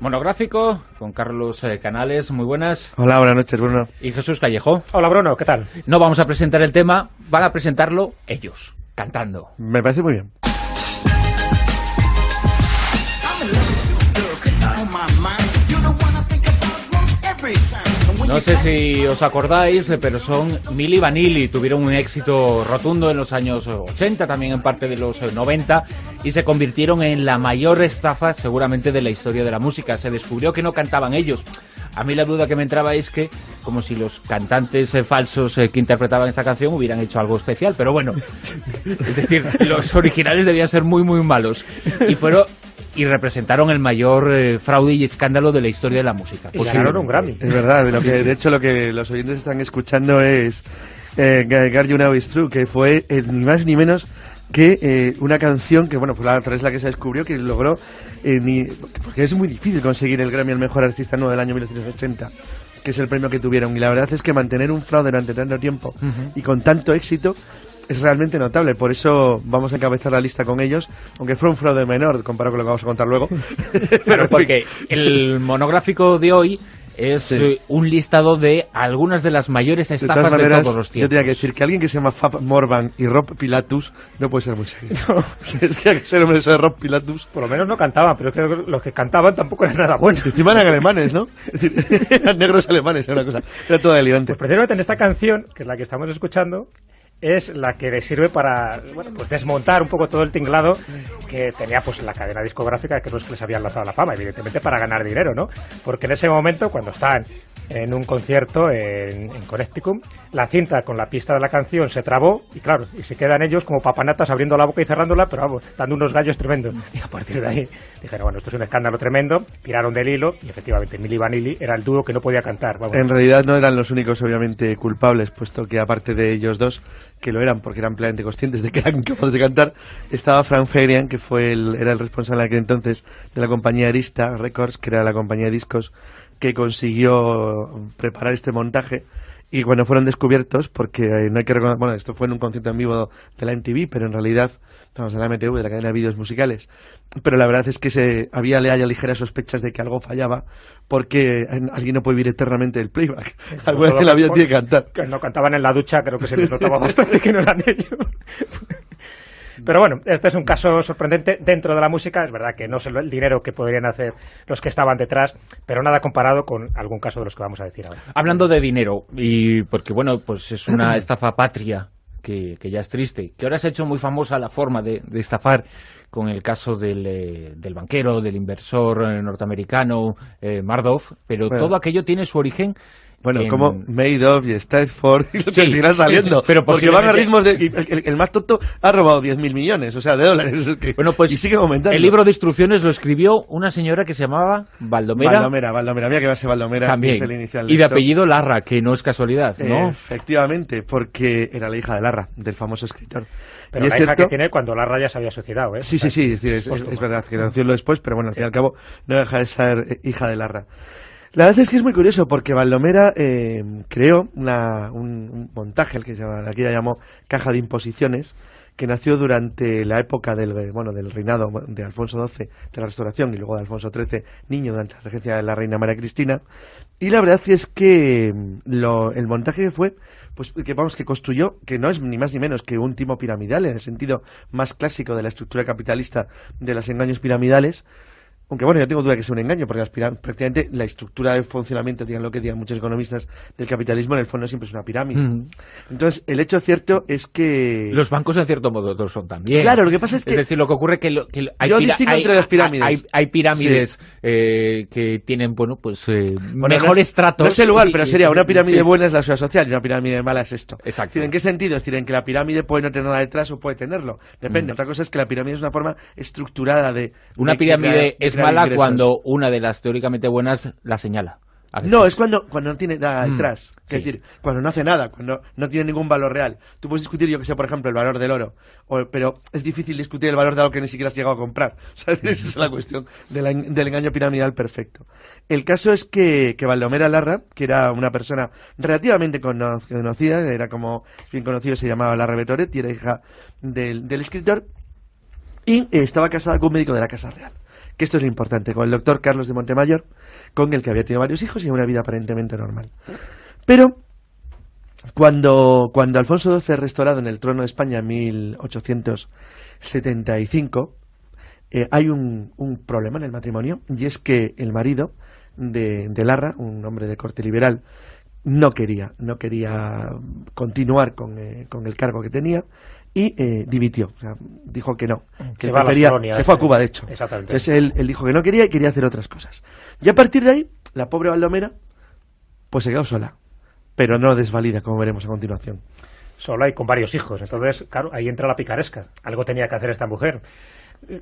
Monográfico con Carlos eh, Canales, muy buenas. Hola, buenas noches, Bruno. Y Jesús Callejo. Hola, Bruno, ¿qué tal? No vamos a presentar el tema, van a presentarlo ellos, cantando. Me parece muy bien. No sé si os acordáis, eh, pero son Milli Vanilli. Tuvieron un éxito rotundo en los años 80, también en parte de los 90, eh, y se convirtieron en la mayor estafa seguramente de la historia de la música. Se descubrió que no cantaban ellos. A mí la duda que me entraba es que, como si los cantantes eh, falsos que interpretaban esta canción hubieran hecho algo especial, pero bueno, es decir, los originales debían ser muy, muy malos. Y fueron y representaron el mayor eh, fraude y escándalo de la historia de la música. Y ganaron un Grammy. Es verdad, de, lo que, de hecho lo que los oyentes están escuchando es eh, Gar True, que fue eh, ni más ni menos que eh, una canción que, bueno, fue la, través la que se descubrió que logró, porque es muy difícil conseguir el Grammy al Mejor Artista Nuevo del año 1980 que es el premio que tuvieron. Y la verdad es que mantener un fraude durante tanto tiempo y con tanto éxito es realmente notable, por eso vamos a encabezar la lista con ellos, aunque fue un fraude menor comparado con lo que vamos a contar luego. Pero porque el monográfico de hoy es eh, un listado de algunas de las mayores estafas de, todos los tiempos. Yo tenía que decir que alguien que se llama Fab Morvan y Rob Pilatus no puede ser muy serio. es que ser nombre de Rob Pilatus. Por lo menos no cantaban, pero creo que los que cantaban tampoco eran nada buenos. Encima eran alemanes, ¿no? eran negros alemanes, era una cosa. Era todo delirante. Pues precisamente en esta canción, que es la que estamos escuchando, es la que le sirve para bueno, pues desmontar un poco todo el tinglado que tenía pues la cadena discográfica que es es que les habían lanzado la fama, evidentemente para ganar dinero, ¿no? Porque en ese momento, cuando están en un concierto en, en Connecticut. La cinta con la pista de la canción se trabó y claro, y se quedan ellos como papanatas abriendo la boca y cerrándola, pero vamos, dando unos gallos tremendos. Mm. Y a partir de ahí dijeron, bueno, esto es un escándalo tremendo, tiraron del hilo y efectivamente Milli Vanilli era el dúo que no podía cantar. En realidad no eran los únicos obviamente culpables, puesto que aparte de ellos dos, que lo eran porque eran plenamente conscientes de que eran capaces de cantar, estaba Frank Ferian, que fue era el responsable aquel entonces de la compañía Arista Records, que era la compañía de discos que consiguió preparar este montaje y cuando fueron descubiertos, porque eh, no hay que recordar, bueno, esto fue en un concierto en vivo de la MTV, pero en realidad, estamos en la MTV, de la cadena de vídeos musicales, pero la verdad es que se había le haya ligeras sospechas de que algo fallaba, porque alguien no puede vivir eternamente el playback, alguna vez la vida tiene que cantar. Cuando cantaban en la ducha creo que se les notaba bastante que no eran ellos. Pero bueno, este es un caso sorprendente dentro de la música. Es verdad que no es el dinero que podrían hacer los que estaban detrás, pero nada comparado con algún caso de los que vamos a decir ahora. Hablando de dinero, y porque bueno, pues es una estafa patria que, que, ya es triste, que ahora se ha hecho muy famosa la forma de, estafar con el caso del, eh, del banquero, del inversor eh, norteamericano Mardov eh, Mardoff, pero todo aquello tiene su origen bueno, como made of y sí, que seguirán saliendo. porque van a ritmos de. El, más tonto ha robado 10.000 millones, o sea, de dólares. bueno, pues. Y sigue aumentando. El libro de instrucciones lo escribió una señora que se llamaba Valdomera. Valdomera, Valdomera, Mira que va a ser Valdomera. También. Es el inicial y de apellido Larra, que no es casualidad, ¿no? Efectivamente, porque era la hija de Larra, del famoso escritor. Pero la es hija que tiene cuando Larra ya se había suicidado, ¿eh? Sí, sí, sí. Es, decir, es, verdad que nació después, pero bueno, al fin y al cabo no deja de ser eh, hija de Larra. La verdad es que es muy curioso porque Valdomera eh, creó un, montaje, el que se llama, aquí ya llamó Caja de Imposiciones, que nació durante la época del, eh, bueno, del reinado de Alfonso XII, de la Restauración, y luego de Alfonso XIII, niño, durante la regencia de la reina María Cristina. Y la verdad es que mm, el montaje que fue, pues que vamos, que construyó, que no es ni más ni menos que un timo piramidal, en el sentido más clásico de la estructura capitalista de los engaños piramidales, aunque bueno, yo tengo duda que sea un engaño, porque prácticamente la estructura de funcionamiento, digan lo que digan muchos economistas del capitalismo, en el fondo siempre es una pirámide. Entonces, el hecho cierto es que... Los bancos, en cierto modo, todos son también. Claro, lo que pasa es que... Es decir, lo que ocurre es que, hay, yo distingo entre las pirámides. Hay, pirámides eh, que tienen, bueno, pues eh, mejores No es el lugar, pero sería una pirámide buena es la ciudad social y una pirámide mala es esto. Exacto. ¿en qué sentido? Es decir, en que la pirámide puede no tener nada detrás o puede tenerlo. Depende. Mm. Otra cosa es que la pirámide es una forma estructurada de... Una pirámide mala cuando una de las teóricamente buenas la señala. No, es cuando, cuando no tiene nada mm, detrás. Es decir, cuando no hace nada, cuando no tiene ningún valor real. Tú puedes discutir, yo que sé, por ejemplo, el valor del oro, pero es difícil discutir el valor de algo que ni siquiera has llegado a comprar. esa es la cuestión del engaño piramidal perfecto. El caso es que, que Valdomera Larra, que era una persona relativamente conocida, era como bien conocido, se llamaba Larra Betoretti, era hija del escritor, y estaba casada con un médico de la Casa Real que esto es lo importante, con el doctor Carlos de Montemayor, con el que había tenido varios hijos y una vida aparentemente normal. Pero cuando, Alfonso XII es restaurado en el trono de España en 1875, eh, hay un, problema en el matrimonio y es que el marido de, de Larra, un hombre de corte liberal, no quería, no quería continuar con, eh, con el cargo que tenía y eh, dimitió. O dijo que no. Que se, fue a eh. Cuba, de hecho. Entonces él, él, dijo que no quería y quería hacer otras cosas. Y a partir de ahí, la pobre Baldomera, pues se quedó sola. Pero no desvalida, como veremos a continuación. Sola y con varios hijos. Entonces, claro, ahí entra la picaresca. Algo tenía que hacer esta mujer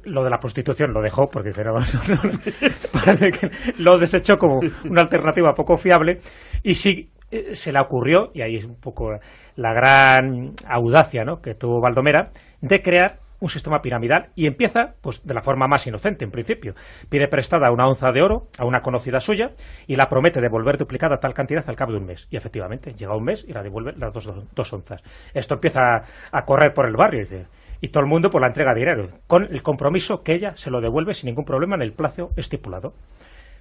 lo de la prostitución lo dejó porque lo desechó como una alternativa poco fiable y sí eh, se le ocurrió, y ahí es un poco la gran audacia ¿no? que tuvo Baldomera, de crear un sistema piramidal y empieza pues de la forma más inocente en principio. Pide prestada una onza de oro a una conocida suya y la promete devolver duplicada tal cantidad al cabo de un mes. Y efectivamente, llega un mes y la devuelve las dos, onzas. Esto empieza a, a correr por el barrio y dice, y todo el mundo por la entrega de dinero, con el compromiso que ella se lo devuelve sin ningún problema en el plazo estipulado.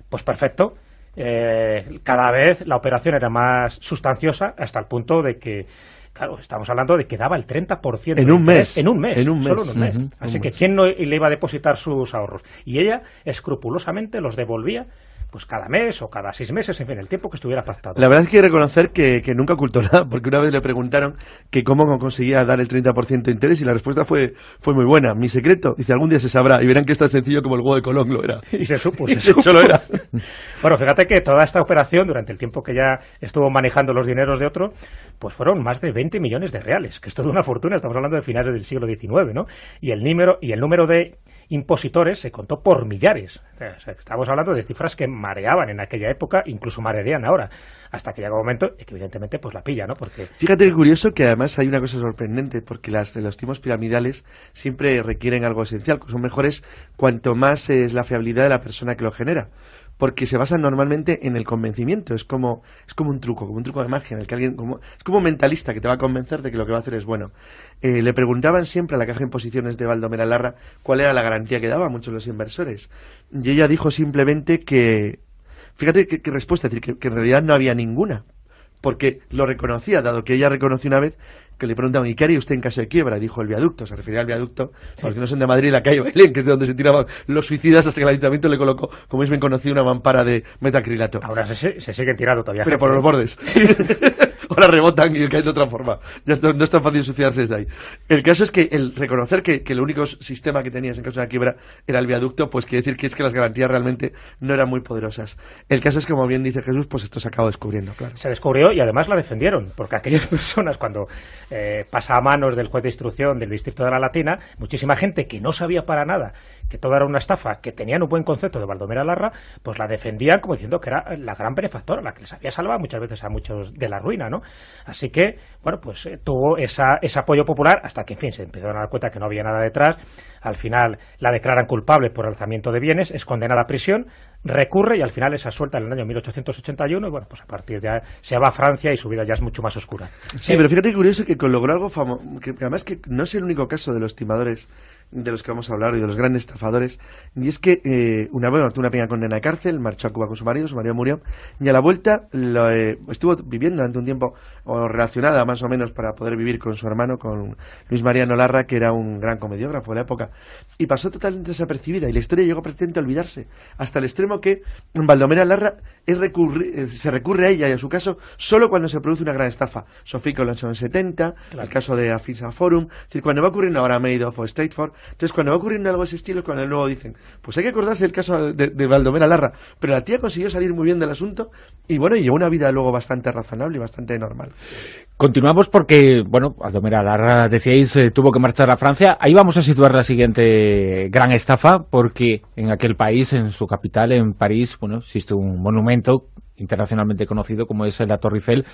Pues perfecto. Eh, cada vez la operación era más sustanciosa hasta el punto de que, claro, estamos hablando de que daba el 30% en un mes, en un mes, en un mes, solo en un mes. Así que quién no le iba a depositar sus ahorros y ella escrupulosamente los devolvía pues cada mes o cada seis meses, en fin, el tiempo que estuviera pactado. La verdad es que hay que reconocer que, nunca ocultó nada, porque una vez le preguntaron que cómo conseguía dar el 30% de interés y la respuesta fue, fue muy buena. Mi secreto, dice, algún día se sabrá y verán que es tan sencillo como el huevo de Colón lo era. Y se supo, y lo era. bueno, fíjate que toda esta operación, durante el tiempo que ya estuvo manejando los dineros de otro, pues fueron más de 20 millones de reales, que es toda una fortuna, estamos hablando de finales del siglo XIX, ¿no? Y el número, y el número de impositores se contó por millares. O estamos hablando de cifras que mareaban en aquella época, incluso marearían ahora, hasta que llega un momento que evidentemente pues la pilla, ¿no? Porque... Fíjate que curioso que además hay una cosa sorprendente, porque las de los timos piramidales siempre requieren algo esencial, son mejores cuanto más es la fiabilidad de la persona que lo genera porque se basan normalmente en el convencimiento. Es como, es como un truco, como un truco de magia, el que alguien, como, es como un mentalista que te va a convencer de que lo que va a hacer es bueno. Eh, le preguntaban siempre a la caja de posiciones de Valdomera Larra cuál era la garantía que daba a muchos de los inversores. Y ella dijo simplemente que, fíjate qué respuesta, decir, que en realidad no había ninguna, porque lo reconocía, dado que ella reconoció una vez que le preguntaban, ¿y qué haría usted en caso de quiebra? Dijo el viaducto, se refería al viaducto, porque no son de Madrid, la calle Belén, que es de donde se tiraban los suicidas hasta que el ayuntamiento le colocó, como es bien conocido, una mampara de metacrilato. Ahora se, sigue tirando todavía. Pero por ¿eh? los bordes. ahora rebotan y caen de otra forma. Ya no es tan fácil suciarse desde ahí. El caso es que el reconocer que, el único sistema que tenías en caso de la quiebra era el viaducto, pues quiere decir que es que las garantías realmente no eran muy poderosas. El caso es que, como bien dice Jesús, pues esto se acaba descubriendo, claro. Se descubrió y además la defendieron, porque aquellas personas cuando eh, pasa a manos del juez de instrucción del Distrito de la Latina, muchísima gente que no sabía para nada que todo era una estafa, que tenían un buen concepto de Valdomera Larra, pues la defendían como diciendo que era la gran benefactora, la que les había salvado muchas veces a muchos de la ruina, ¿no? Así que, bueno, pues eh, tuvo ese apoyo popular hasta que, en fin, se empezaron a dar cuenta que no había nada detrás. Al final la declaran culpable por alzamiento de bienes, es condenada a prisión, recurre y al final es suelta en el año 1881 y, bueno, pues a partir de ahí se va a Francia y su vida ya es mucho más oscura. Sí, pero eh, fíjate que curioso que logró algo famoso, que además que no es el único caso de los timadores de los que vamos a hablar y de los grandes estafadores. Y es que eh, una vez una pequeña condena a cárcel, marchó a Cuba con su marido, su marido murió, y a la vuelta eh, estuvo viviendo durante un tiempo o relacionada más o menos para poder vivir con su hermano, con Luis Mariano Larra, que era un gran comediógrafo de la época. Y pasó totalmente desapercibida y la historia llegó prácticamente a olvidarse, hasta el extremo que Valdomera Larra eh, se recurre a ella y a su caso solo cuando se produce una gran estafa. Sofía en los 70, el caso de Afisa Forum, cuando va a ocurrir ahora Madoff o Stateford, entonces, cuando va ocurriendo algo de ese estilo, cuando luego dicen, pues hay que acordarse del caso de, de Valdomera Larra. Pero la tía consiguió salir muy bien del asunto y bueno, llevó una vida luego bastante razonable y bastante normal. Continuamos porque, bueno, Valdomera Larra, decíais, eh, tuvo que marchar a Francia. Ahí vamos a situar la siguiente gran estafa, porque en aquel país, en su capital, en París, bueno, existe un monumento internacionalmente conocido como es la Torre Eiffel,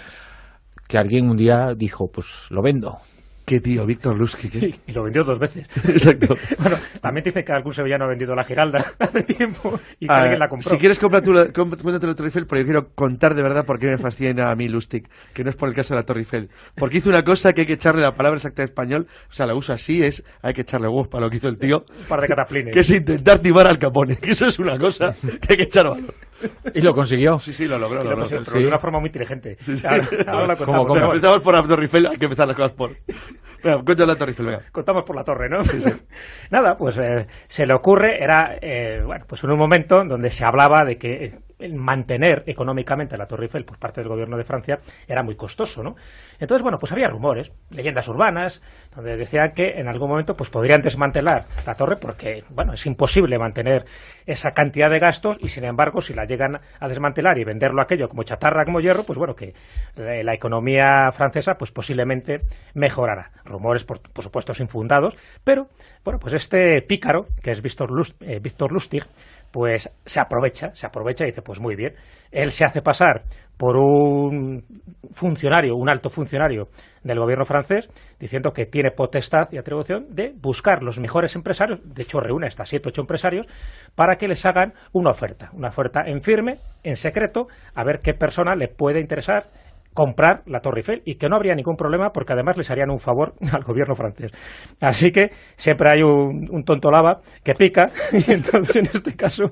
que alguien un día dijo, pues lo vendo. Qué tío, Víctor Lusky. Y, lo vendió dos veces. Exacto. bueno, también te dice que algún sevillano ha vendido la Giralda hace tiempo y que ah, alguien la compró. Si quieres, compra tu, cuéntate la Torre pero yo quiero contar de verdad por qué me fascina a mí Lustig, que no es por el caso de la Torrifel Porque hizo una cosa que hay que echarle la palabra exacta en español, o sea, la uso así, es hay que echarle huevos para lo que hizo el tío. Un par de cataplines. Que es intentar timar al Capone, que eso es una cosa que hay que echar valor. Y lo consiguió. Sí, sí, lo logró. lo logró. de una forma muy inteligente. ahora, lo Como, Empezamos por la hay que empezar las cosas por... la Contamos por la torre, ¿no? Nada, pues eh, se le ocurre, era, eh, bueno, pues en un momento donde se hablaba de que mantener económicamente la Torre Eiffel por parte del gobierno de Francia era muy costoso, ¿no? Entonces, bueno, pues había rumores, leyendas urbanas, donde decían que en algún momento pues podrían desmantelar la torre porque, bueno, es imposible mantener esa cantidad de gastos y, sin embargo, si la llegan a desmantelar y venderlo aquello como chatarra, como hierro, pues bueno, que la, economía francesa pues posiblemente mejorará. Rumores, por, supuesto, infundados, pero, bueno, pues este pícaro, que es Víctor eh, Lustig, pues se aprovecha, se aprovecha y dice, pues muy bien. Él se hace pasar por un funcionario, un alto funcionario del gobierno francés, diciendo que tiene potestad y atribución de buscar los mejores empresarios, de hecho reúne hasta siete, ocho empresarios, para que les hagan una oferta, una oferta en firme, en secreto, a ver qué persona le puede interesar comprar la Torre Eiffel y que no habría ningún problema porque además les harían un favor al gobierno francés. Así que siempre hay un, tonto lava que pica y entonces en este caso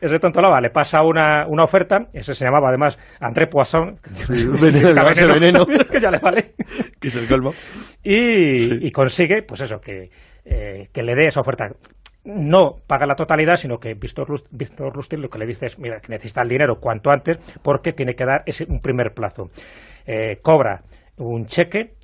ese tonto lava le pasa una, oferta, ese se llamaba además André Poisson, que ya le vale, que es el colmo, y, consigue pues eso, que eh, que le dé esa oferta no paga la totalidad, sino que Víctor, Rustin, lo que le dice es, mira, que necesita el dinero cuanto antes porque tiene que dar ese, un primer plazo. Eh, cobra un cheque,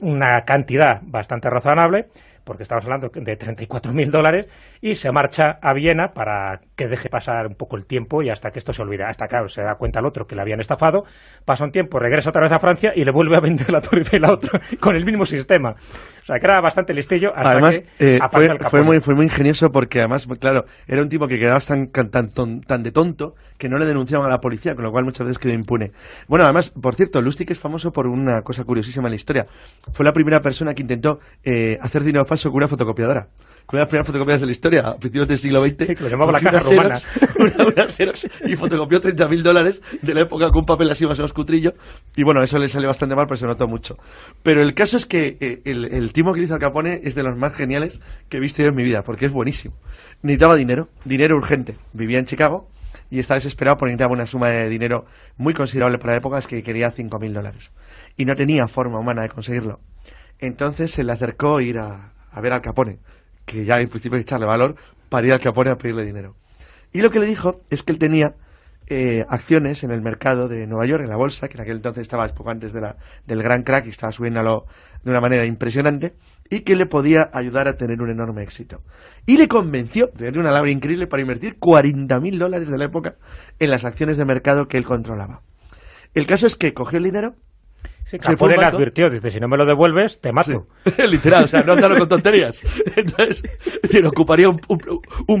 una cantidad bastante razonable, porque estamos hablando de 34.000 dólares, y se marcha a Viena para que deje pasar un poco el tiempo y hasta que esto se olvida. Hasta que se da cuenta al otro que le habían estafado, pasa un tiempo, regresa otra vez a Francia y le vuelve a vender la Torre y la otro con el mismo sistema. O sea, que era bastante listillo hasta además, que eh, fue, muy, fue muy ingenioso porque además, claro, era un tipo que quedaba tan, tan, de tonto que no le denunciaban a la policía, con lo cual muchas veces quedó impune. Bueno, además, por cierto, Lustig es famoso por una cosa curiosísima en la historia. Fue la primera persona que intentó eh, hacer dinero falso que una fotocopiadora. Con las primeras fotocopias de la historia, a principios del siglo XX. Sí, que lo la romana. y fotocopió 30.000 dólares de la época con un papel así más o menos cutrillo. Y bueno, eso le sale bastante mal, pero se notó mucho. Pero el caso es que eh, el, el timo que hizo Al Capone es de los más geniales que he visto yo en mi vida, porque es buenísimo. Necesitaba dinero, dinero urgente. Vivía en Chicago, y estaba desesperado porque necesitaba una suma de dinero muy considerable para la época, es que quería 5.000 dólares. Y no tenía forma humana de conseguirlo. Entonces se le acercó a ir a, a ver al Capone, que ya en principio hay que echarle valor, para ir al Capone a pedirle dinero. Y lo que le dijo es que él tenía eh, acciones en el mercado de Nueva York, en la bolsa, que en aquel entonces estaba poco antes de la, del gran crack y estaba subiendo de una manera impresionante, y que le podía ayudar a tener un enorme éxito. Y le convenció, de una labra increíble, para invertir 40.000 dólares de la época en las acciones de mercado que él controlaba. El caso es que cogió el dinero, se pone le advirtió, dice, si no me lo devuelves, te mato. Literal, o sea, no andaron con tonterías. Entonces, ocuparía un,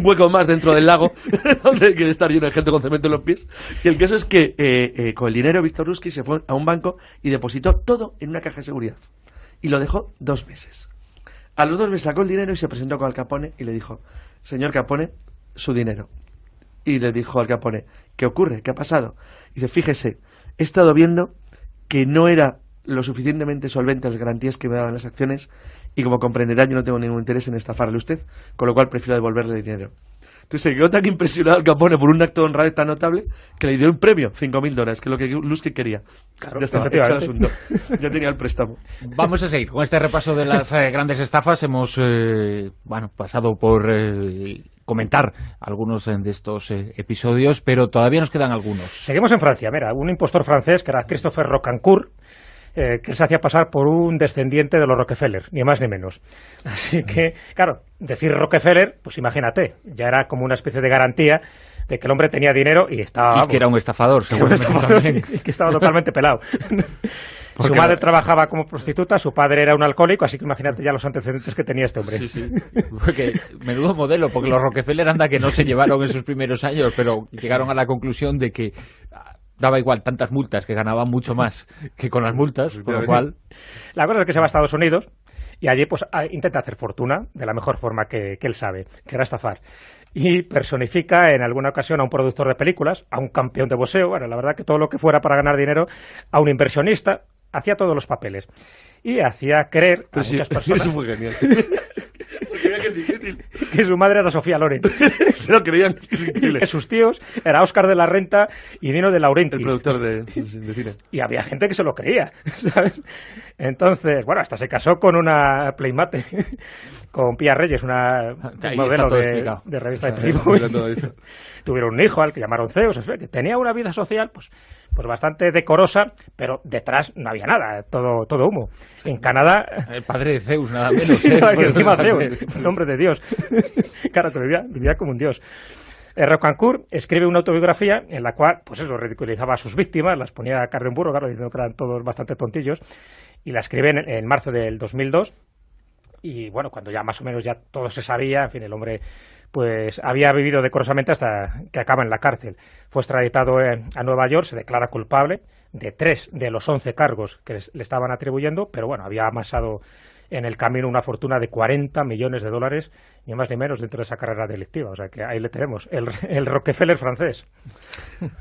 hueco más dentro del lago, donde quiere estar lleno de gente con cemento en los pies. Y el caso es que eh, eh, con el dinero Víctor Ruski se fue a un banco y depositó todo en una caja de seguridad. Y lo dejó dos meses. A los dos meses sacó el dinero y se presentó con Al Capone y le dijo, señor Capone, su dinero. Y le dijo Al Capone, ¿qué ocurre? ¿Qué ha pasado? Y dice, fíjese, he estado viendo que no era lo suficientemente solvente las garantías que me daban las acciones y como comprenderá yo no tengo ningún interés en estafarle a usted, con lo cual prefiero devolverle el dinero. Entonces se quedó tan impresionado el Capone por un acto de honradez tan notable que le dio un premio, 5.000 dólares, que es lo que Lusky quería. ya el asunto. Ya tenía el préstamo. Vamos a seguir con este repaso de las eh, grandes estafas. Hemos eh, bueno, pasado por eh, comentar algunos de estos episodios, pero todavía nos quedan algunos. Seguimos en Francia. Mira, un impostor francés que era Christopher Rocancourt eh, que se hacía pasar por un descendiente de los Rockefeller, ni más ni menos. Así mm. que, claro, decir Rockefeller, pues imagínate, ya era como una especie de garantía de que el hombre tenía dinero y estaba... que era un estafador, seguramente que estaba totalmente pelado. su madre trabajaba como prostituta, su padre era un alcohólico, así que imagínate ya los antecedentes que tenía este hombre. Sí, sí. menudo modelo, porque los Rockefeller anda que no se llevaron en sus primeros años, pero llegaron a la conclusión de que daba igual tantas multas, que ganaba mucho más que con las multas, con lo cual... La cosa es que se va a Estados Unidos y allí pues ah, intenta hacer fortuna de la mejor forma que, él sabe, que era estafar y personifica en alguna ocasión a un productor de películas, a un campeón de boxeo, bueno, la verdad que todo lo que fuera para ganar dinero, a un inversionista, hacía todos los papeles y hacía creer a muchas personas. Eso fue genial. que su madre era Sofía Loren. Se lo creían. que sus tíos era Oscar de la Renta y Nino de Laurenti. El productor de, cine. Y había gente que se lo creía, ¿sabes? Entonces, bueno, hasta se casó con una playmate, con Pia Reyes, una ah, modelo de, revista de Playboy. Tuvieron un hijo al que llamaron Zeus. Que tenía una vida social, pues pues bastante decorosa, pero detrás no había nada, todo, todo humo. En Canadá... El padre de Zeus, nada menos. ¿eh? sí, Zeus, el nombre de Dios. cara que vivía, como un dios. Eh, Rocancourt escribe una autobiografía en la cual, pues eso, ridiculizaba a sus víctimas, las ponía a carne en burro, claro, diciendo que eran todos bastante tontillos, y la escribe en marzo del 2002 y bueno, cuando ya más o menos ya todo se sabía, en fin, el hombre pues había vivido decorosamente hasta que acaba en la cárcel. Fue extraditado eh, a Nueva York, se declara culpable de tres de los once cargos que le estaban atribuyendo, pero bueno, había amasado en el camino una fortuna de 40 millones de dólares, ni más ni menos, dentro de esa carrera delictiva. O sea que ahí le tenemos, el, el Rockefeller francés.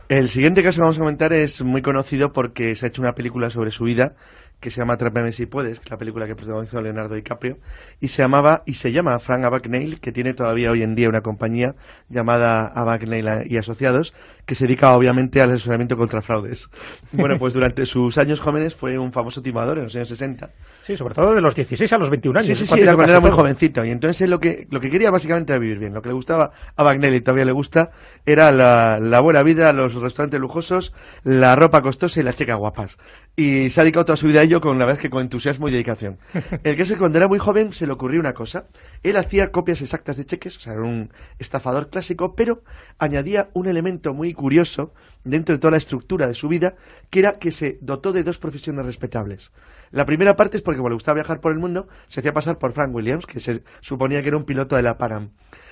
El siguiente caso que vamos a comentar es muy conocido porque se ha hecho una película sobre su vida que se llama Trápeme si puedes, que es la película que protagonizó Leonardo DiCaprio, y se llamaba y se llama Frank Abagnale, que tiene todavía hoy en día una compañía llamada Abagnale y Asociados, que se dedica obviamente al asesoramiento contra fraudes. Bueno, pues durante sus años jóvenes fue un famoso timador en los años 60. Sí, sobre todo de los 16 a los 21 años. Sí, sí, sí, era era muy jovencito. Y entonces lo que, lo que quería básicamente era vivir bien. Lo que le gustaba a Abagnale y todavía le gusta era la, la buena vida, los restaurantes lujosos, la ropa costosa y las chicas guapas. Y se ha dedicado toda su vida a con, la vez que con entusiasmo y dedicación. El que se cuando era muy joven se le ocurrió una cosa. Él hacía copias exactas de cheques, o sea, era un estafador clásico, pero añadía un elemento muy curioso dentro de toda la estructura de su vida, que era que se dotó de dos profesiones respetables. La primera parte es porque, como le gustaba viajar por el mundo, se hacía pasar por Frank Williams, que se suponía que era un piloto de la Param.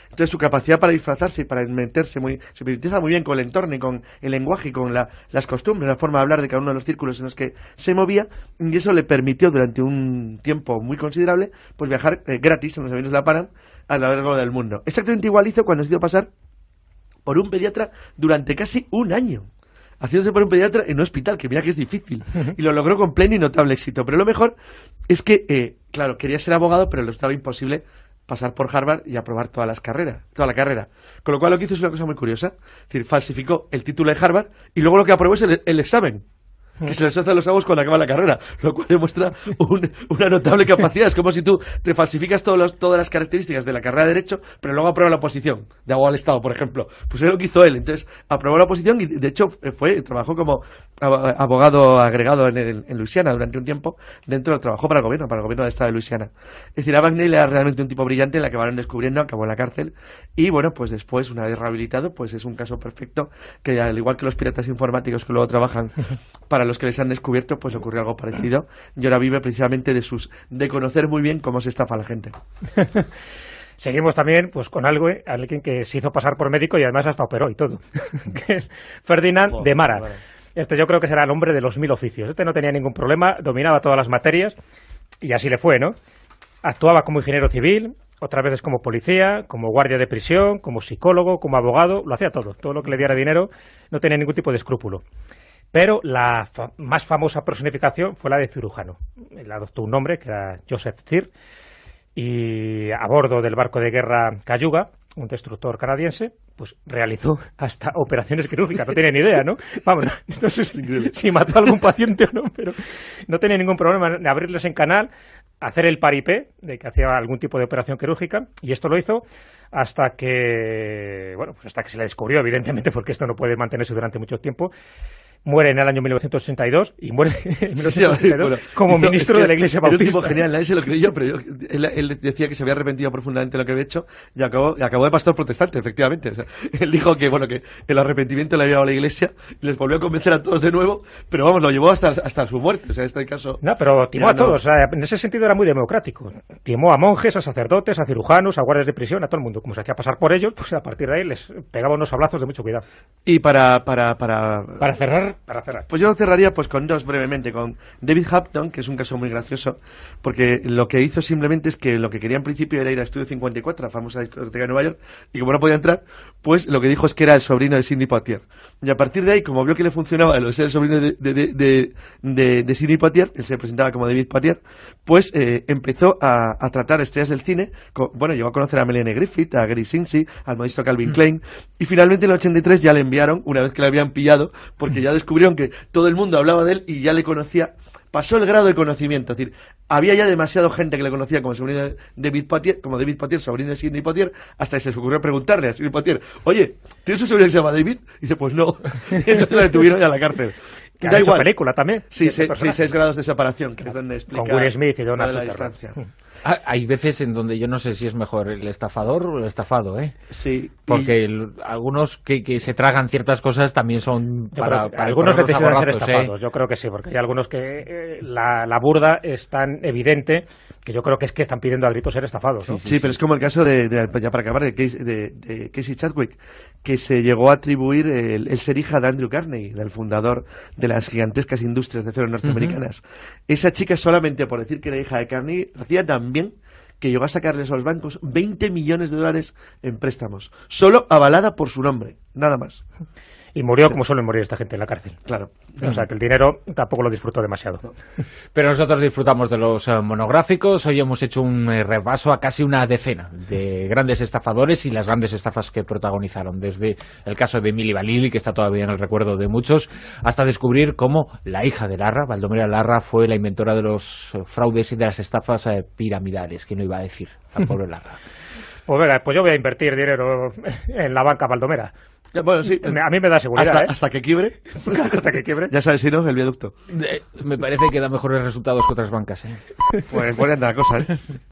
Entonces, su capacidad para disfrazarse y para meterse muy, se utiliza muy bien con el entorno y con el lenguaje y con las costumbres, la forma de hablar de cada uno de los círculos en los que se movía, y eso le permitió durante un tiempo muy considerable, pues viajar eh, gratis en los aviones de la Param, a lo largo del mundo. Exactamente igual hizo cuando se dio pasar por un pediatra durante casi un año haciéndose por un pediatra en un hospital, que mira que es difícil. Y lo logró con pleno y notable éxito. Pero lo mejor es que, eh, claro, quería ser abogado, pero le estaba imposible pasar por Harvard y aprobar todas las carreras, toda la carrera. Con lo cual lo que hizo es una cosa muy curiosa. Es decir, falsificó el título de Harvard y luego lo que aprobó es el examen que se les hace los amos cuando acaba la carrera, lo cual demuestra una notable capacidad. Es como si tú te falsificas todas las características de la carrera de Derecho, pero luego aprueba la posición de agua al Estado, por ejemplo. Pues es lo que hizo él. Entonces, aprobó la posición y, de hecho, fue trabajó como abogado agregado en, en, Luisiana durante un tiempo dentro del trabajo para el gobierno, para el gobierno del estado de Luisiana. Es decir, a era realmente un tipo brillante, la que acabaron descubriendo, acabó en la cárcel y bueno, pues después, una vez rehabilitado, pues es un caso perfecto que al igual que los piratas informáticos que luego trabajan para los que les han descubierto, pues ocurrió algo parecido y ahora vive precisamente de sus de conocer muy bien cómo se estafa a la gente. seguimos también pues con algo, eh, alguien que se hizo pasar por médico y además hasta operó y todo, Ferdinand de Mara. Este yo creo que será el hombre de los mil oficios. Este no tenía ningún problema, dominaba todas las materias y así le fue, ¿no? Actuaba como ingeniero civil, otras veces como policía, como guardia de prisión, como psicólogo, como abogado, lo hacía todo. Todo lo que le diera dinero no tenía ningún tipo de escrúpulo. Pero la más famosa personificación fue la de cirujano. Él adoptó un nombre que era Joseph Tyr y a bordo del barco de guerra Cayuga, un destructor canadiense, pues realizó hasta operaciones quirúrgicas, no tenía ni idea, ¿no? Vamos, no, sé si, mató a algún paciente o no, pero no tenía ningún problema de abrirles en canal, hacer el paripé de que hacía algún tipo de operación quirúrgica, y esto lo hizo hasta que, bueno, pues hasta que se le descubrió, evidentemente, porque esto no puede mantenerse durante mucho tiempo, muere en el año 1962 y muere en como ministro de la Iglesia Bautista. lo creyó, pero yo, él, decía que se había arrepentido profundamente de lo que había hecho y acabó, acabó de pastor protestante, efectivamente. O sea, él dijo que bueno que el arrepentimiento le había dado a la Iglesia y les volvió a convencer a todos de nuevo, pero vamos, lo llevó hasta, hasta su muerte. O sea, este caso. No, pero timó a todos. O sea, en ese sentido era muy democrático. Timó a monjes, a sacerdotes, a cirujanos, a guardias de prisión, a todo el mundo. Como se hacía pasar por ellos, pues a partir de ahí les pegaba unos abrazos de mucho cuidado. Y para, para, para... para cerrar para cerrar. Pues yo cerraría pues con dos brevemente, con David Hapton, que es un caso muy gracioso, porque lo que hizo simplemente es que lo que quería en principio era ir a Estudio 54, la famosa discoteca de Nueva York, y como no podía entrar, pues lo que dijo es que era el sobrino de Sidney Poitier. Y a partir de ahí, como vio que le funcionaba el ser el sobrino de, de, Sidney Poitier, él se presentaba como David Poitier, pues eh, empezó a, tratar estrellas del cine, bueno, llegó a conocer a Melanie Griffith, a Gary Sinsi, al modisto Calvin mm. Klein, y finalmente en el 83 ya le enviaron, una vez que le habían pillado, porque ya descubrieron que todo el mundo hablaba de él y ya le conocía. Pasó el grado de conocimiento, es decir, había ya demasiada gente que le conocía como sobrino de David Potier, como David Potier, sobrino de Sidney Potier, hasta que se les ocurrió preguntarle a Sidney Potier, oye, ¿tienes un sobrino que se llama David? Y dice, pues no. Y entonces lo detuvieron a la cárcel. Que da película también. Sí, este seis grados de separación, que es donde explica. Con Will Smith y Donald la distancia. Hmm. Ah, hay veces en donde yo no sé si es mejor el estafador o el estafado, ¿eh? Sí. Porque algunos que, se tragan ciertas cosas también son para, para Algunos necesitan ser estafados, yo creo que sí, porque hay algunos que eh, la, burda es tan evidente que yo creo que es que están pidiendo al grito ser estafados, Sí, pero es como el caso de, ya para acabar, de Casey, de, Chadwick, que se llegó a atribuir, el, ser hija de Andrew Carnegie, del fundador de las gigantescas industrias de cero norteamericanas. Esa chica, solamente por decir que era hija de Carney hacía tan bien que llegó a sacarles a los bancos 20 millones de dólares en préstamos, solo avalada por su nombre nada más. Y murió como suele morir esta gente en la cárcel. Claro. O sea, que el dinero tampoco lo disfrutó demasiado. Pero nosotros disfrutamos de los eh, monográficos. Hoy hemos hecho un eh, repaso a casi una decena de grandes estafadores y las grandes estafas que protagonizaron. Desde el caso de Emily Balili, que está todavía en el recuerdo de muchos, hasta descubrir cómo la hija de Larra, Valdomira Larra, fue la inventora de los eh, fraudes y de las estafas piramidales, que no iba a decir al pobre Larra. Pues pues yo voy a invertir dinero en la banca Baldomera. Eh, bueno, sí. A mí me da seguridad. Hasta, ¿eh? que quiebre. hasta que quiebre. Ya sabes si no, el viaducto. Eh, me parece que da mejores resultados que otras bancas. ¿eh? Pues buena pues la cosa, ¿eh?